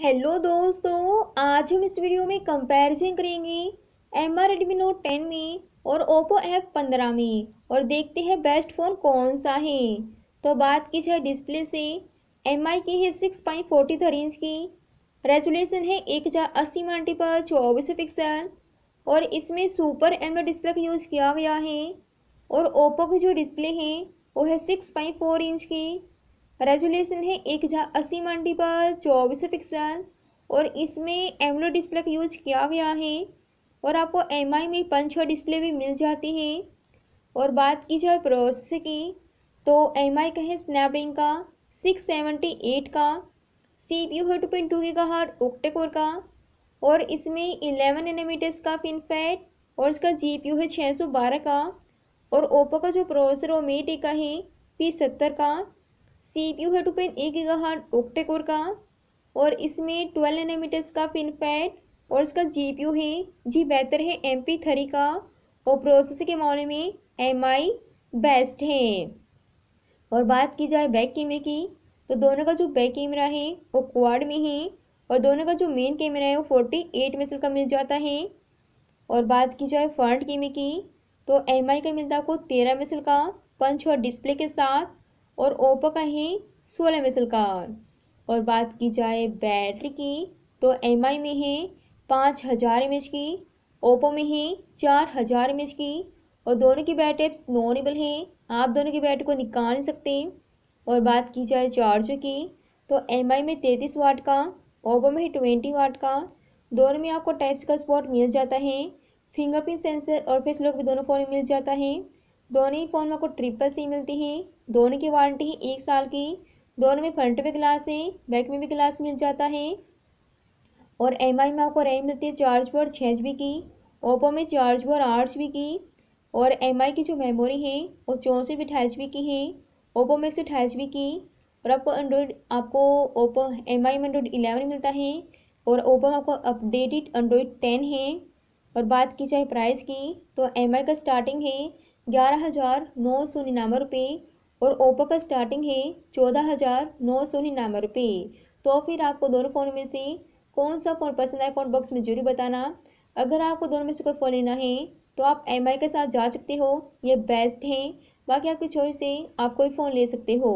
hello दोस्तों आज हम इस वीडियो में कंपैरिजन करेंगे M R Redmi Note ten में और ओप्पो एफ पंद्रह में और देखते हैं बेस्ट फ़ोन कौन सा है तो बात की जाए डिस्प्ले से एम आई की है six point forty three inch की रेजुलेशन है एक हज़ार अस्सी मल्टी पर चौबीस पिक्सल और इसमें सुपर एम डिस्प्ले का यूज़ किया गया है और ओप्पो की जो डिस्प्ले है वो है सिक्स पॉइंट फोर इंच की रेजोल्यूशन है एक हज़ार अस्सी मंडी पर चौबीस पिक्सल और इसमें एमलो डिस्प्ले का यूज़ किया गया है और आपको एम में पंच छः डिस्प्ले भी मिल जाती है और बात की जाए प्रोसेसर की तो एम आई का है स्नैपडिंग का सिक्स सेवेंटी एट का सी पी यू है टू पॉइंट टू के का हार्ट ओक्टेकोर का और इसमें इलेवन एनामीटर्स का पिनफैट और इसका जी पी यू है छः सौ बारह का और ओप्पो का जो प्रोसेसर वो मेट का है पी सत्तर का सी पी यू है टू पेन एक गीगा हार्ट ओक्टेकोर का और इसमें ट्वेल्व एनामीटर्स का पिन पैड और इसका जी पी यू है जी बेहतर है एम पी थ्री का और प्रोसेसर के मामले में एम आई बेस्ट है और बात की जाए बैक कैमरे की तो दोनों का जो बैक कैमरा है वो क्वाड में है और दोनों का जो मेन कैमरा है वो फोर्टी एट मेसल का मिल जाता है और बात की जाए फ्रंट कैमरे की तो एम का मिलता है आपको तेरह मेसल का पंच और डिस्प्ले के साथ और ओप्पो का है सोलह मिसल का और बात की जाए बैटरी की तो एम में है पाँच हज़ार एम की ओपो में है चार हज़ार एम की और दोनों की बैटरीज नॉनेबल हैं आप दोनों की बैटरी को निकाल नहीं सकते और बात की जाए चार्जर की तो एम में तैंतीस वाट का ओपो में है ट्वेंटी वाट का दोनों में आपको टाइप्स का स्पॉट मिल जाता है फिंगरप्रिंट सेंसर और फेस लॉक भी दोनों फ़ोन में मिल जाता है दोनों ही फ़ोन में आपको ट्रिपल सी मिलती है दोनों की वारंटी है एक साल की दोनों में फ्रंट में ग्लास है बैक में भी ग्लास मिल जाता है और एम में आपको रैम मिलती है चार जी और छः जी की ओप्पो में चार जी और आठ जी की और एम की जो मेमोरी है वो चौंसठ अठाईस जी की है ओप्पो में एक सौ अठाईस जी की और आपको एंड्रॉयड आपको ओप्पो एम में एंड्रॉयड इलेवन मिलता है और ओप्पो में आपको अपडेटेड एंड्रॉयड टेन है और बात की जाए प्राइस की तो एम का स्टार्टिंग है ग्यारह हज़ार नौ सौ निन्यानवे रुपये और ओप्पो का स्टार्टिंग है चौदह हज़ार नौ सौ निन्यानवे रुपये तो फिर आपको दोनों फ़ोन में से कौन सा फ़ोन पसंद आए कॉमेंट बॉक्स में जरूर बताना अगर आपको दोनों में से कोई फ़ोन लेना है तो आप एम के साथ जा सकते हो ये बेस्ट है बाकी आपकी चॉइस है आप कोई फ़ोन ले सकते हो